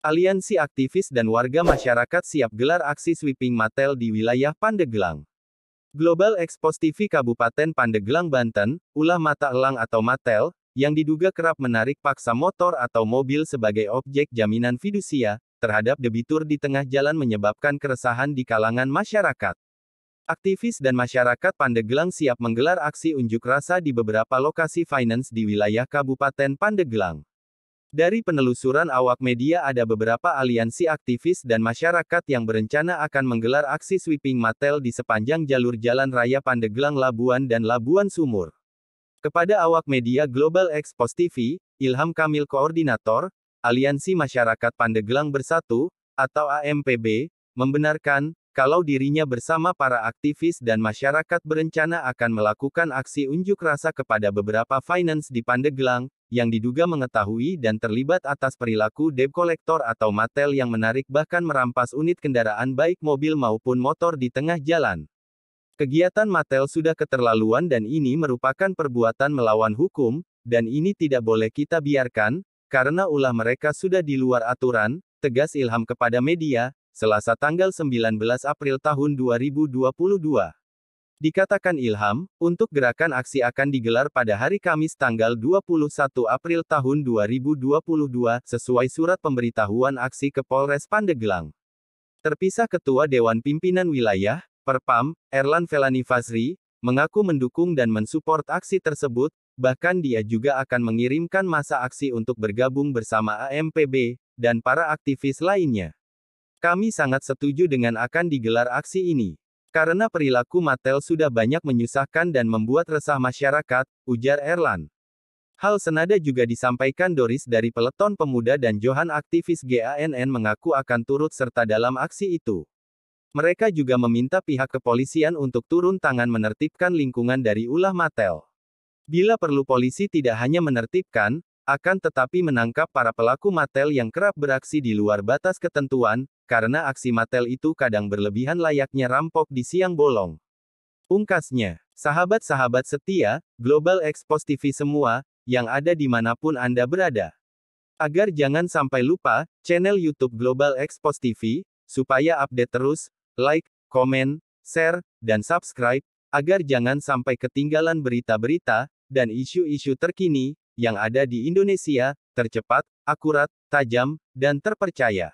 Aliansi aktivis dan warga masyarakat siap gelar aksi sweeping matel di wilayah Pandeglang. Global Expos TV Kabupaten Pandeglang Banten, ulah mata elang atau matel, yang diduga kerap menarik paksa motor atau mobil sebagai objek jaminan fidusia, terhadap debitur di tengah jalan menyebabkan keresahan di kalangan masyarakat. Aktivis dan masyarakat Pandeglang siap menggelar aksi unjuk rasa di beberapa lokasi finance di wilayah Kabupaten Pandeglang. Dari penelusuran awak media ada beberapa aliansi aktivis dan masyarakat yang berencana akan menggelar aksi sweeping Matel di sepanjang jalur jalan raya Pandeglang Labuan dan Labuan Sumur. Kepada awak media Global Expos TV, Ilham Kamil Koordinator, Aliansi Masyarakat Pandeglang Bersatu, atau AMPB, membenarkan, kalau dirinya bersama para aktivis dan masyarakat berencana akan melakukan aksi unjuk rasa kepada beberapa finance di Pandeglang, yang diduga mengetahui dan terlibat atas perilaku debt collector atau matel yang menarik bahkan merampas unit kendaraan baik mobil maupun motor di tengah jalan. Kegiatan matel sudah keterlaluan dan ini merupakan perbuatan melawan hukum, dan ini tidak boleh kita biarkan, karena ulah mereka sudah di luar aturan, tegas Ilham kepada media, Selasa tanggal 19 April tahun 2022. Dikatakan Ilham, untuk gerakan aksi akan digelar pada hari Kamis tanggal 21 April tahun 2022, sesuai surat pemberitahuan aksi ke Polres Pandeglang. Terpisah Ketua Dewan Pimpinan Wilayah, Perpam, Erlan Felani Fasri, mengaku mendukung dan mensupport aksi tersebut, bahkan dia juga akan mengirimkan masa aksi untuk bergabung bersama AMPB, dan para aktivis lainnya. Kami sangat setuju dengan akan digelar aksi ini. Karena perilaku Mattel sudah banyak menyusahkan dan membuat resah masyarakat, ujar Erlan. Hal senada juga disampaikan Doris dari Peleton Pemuda dan Johan aktivis GANN mengaku akan turut serta dalam aksi itu. Mereka juga meminta pihak kepolisian untuk turun tangan menertibkan lingkungan dari ulah Mattel. Bila perlu polisi tidak hanya menertibkan, akan tetapi menangkap para pelaku matel yang kerap beraksi di luar batas ketentuan, karena aksi matel itu kadang berlebihan layaknya rampok di siang bolong. Ungkasnya, sahabat-sahabat setia, Global Expos TV semua, yang ada dimanapun Anda berada. Agar jangan sampai lupa, channel YouTube Global Expos TV, supaya update terus, like, komen, share, dan subscribe, agar jangan sampai ketinggalan berita-berita, dan isu-isu terkini, yang ada di Indonesia, tercepat, akurat, tajam, dan terpercaya.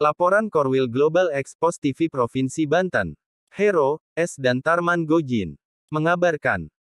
Laporan Korwil Global Expos TV Provinsi Banten. Hero, S. dan Tarman Gojin. Mengabarkan.